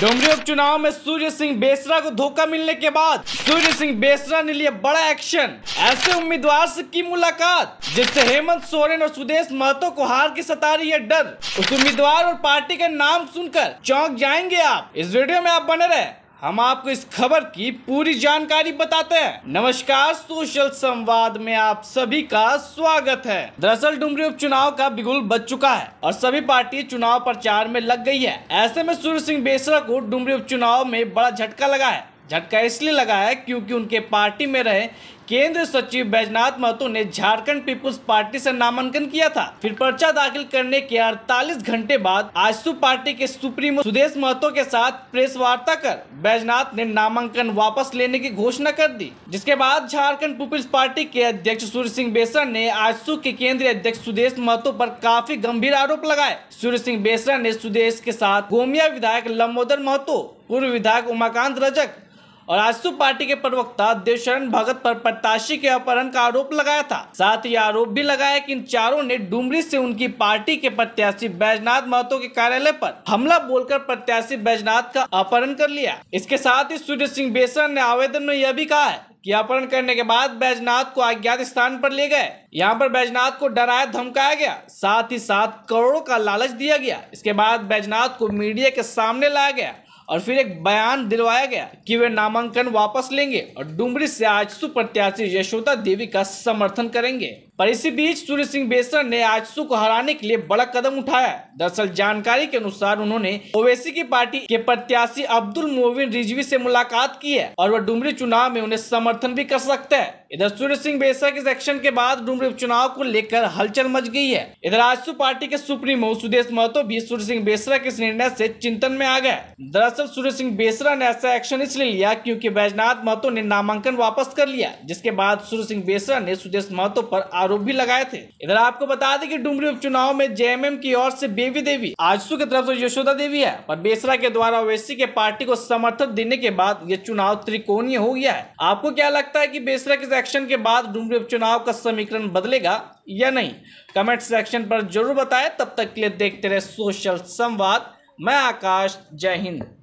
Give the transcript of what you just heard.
डुमरी उपचुनाव में सूर्य सिंह बेसरा को धोखा मिलने के बाद सूर्य सिंह बेसरा ने लिया बड़ा एक्शन ऐसे उम्मीदवार से की मुलाकात जिससे हेमंत सोरेन और सुदेश महतो को हार की सता रही है डर उस उम्मीदवार और पार्टी का नाम सुनकर चौंक जाएंगे आप इस वीडियो में आप बने रहे हम आपको इस खबर की पूरी जानकारी बताते हैं नमस्कार सोशल संवाद में आप सभी का स्वागत है दरअसल डुमरी उपचुनाव का बिगुल बच चुका है और सभी पार्टी चुनाव प्रचार में लग गई है ऐसे में सूर्य सिंह बेसरा को डुमरी उपचुनाव में बड़ा झटका लगा है झटका इसलिए लगा है क्योंकि उनके पार्टी में रहे केंद्र सचिव बैजनाथ महतो ने झारखंड पीपुल्स पार्टी से नामांकन किया था फिर पर्चा दाखिल करने के 48 घंटे बाद आजसु पार्टी के सुप्रीमो सुदेश महतो के साथ प्रेस वार्ता कर बैजनाथ ने नामांकन वापस लेने की घोषणा कर दी जिसके बाद झारखंड पीपुल्स पार्टी के अध्यक्ष सूर्य सिंह बेसरा ने आजसु के केंद्रीय अध्यक्ष सुदेश महतो आरोप काफी गंभीर आरोप लगाए सूर्य सिंह बेसरा ने सुदेश के साथ गोमिया विधायक लम्बोदर महतो पूर्व विधायक उमाकांत रजक और आजसू पार्टी के प्रवक्ता देवशरण भगत पर प्रत्याशी के अपहरण का आरोप लगाया था साथ ही आरोप भी लगाया कि इन चारों ने डुमरी से उनकी पार्टी के प्रत्याशी बैजनाथ महतो के कार्यालय पर हमला बोलकर प्रत्याशी बैजनाथ का अपहरण कर लिया इसके साथ ही सूर्य सिंह बेसर ने आवेदन में यह भी कहा है कि अपहरण करने के बाद बैजनाथ को अज्ञात स्थान पर ले गए यहाँ पर बैजनाथ को डराया धमकाया गया साथ ही साथ करोड़ों का लालच दिया गया इसके बाद बैजनाथ को मीडिया के सामने लाया गया और फिर एक बयान दिलवाया गया कि वे नामांकन वापस लेंगे और डुमरी से आजसू प्रत्याशी यशोदा देवी का समर्थन करेंगे पर इसी बीच सूर्य सिंह बेसर ने आजसू को हराने के लिए बड़ा कदम उठाया दरअसल जानकारी के अनुसार उन्होंने ओवैसी की पार्टी के प्रत्याशी अब्दुल मोविन रिजवी से मुलाकात की है और वह डुमरी चुनाव में उन्हें समर्थन भी कर सकते हैं इधर सूर्य सिंह बेसा के एक्शन के बाद डूमरी उपचुनाव को लेकर हलचल मच गई है इधर आजसू पार्टी के सुप्रीमो सुदेश महतो भी सूर्य सिंह बेसरा के निर्णय से चिंतन में आ गए दरअसल सूर्य सिंह बेसरा ने ऐसा एक्शन इसलिए लिया क्योंकि बैजनाथ महतो ने नामांकन वापस कर लिया जिसके बाद सूर्य सिंह बेसरा ने सुदेश महतो आरोप आरोप भी लगाए थे इधर आपको बता दें की डूमरी उपचुनाव में जे की ओर ऐसी बेबी देवी आजसू की तरफ ऐसी यशोदा देवी है पर बेसरा के द्वारा ओवैसी के पार्टी को समर्थन देने के बाद ये चुनाव त्रिकोणीय हो गया है आपको क्या लगता है की बेसरा के सेक्शन के बाद डूमरी उपचुनाव का समीकरण बदलेगा या नहीं कमेंट सेक्शन पर जरूर बताएं तब तक के लिए देखते रहे सोशल संवाद मैं आकाश जय हिंद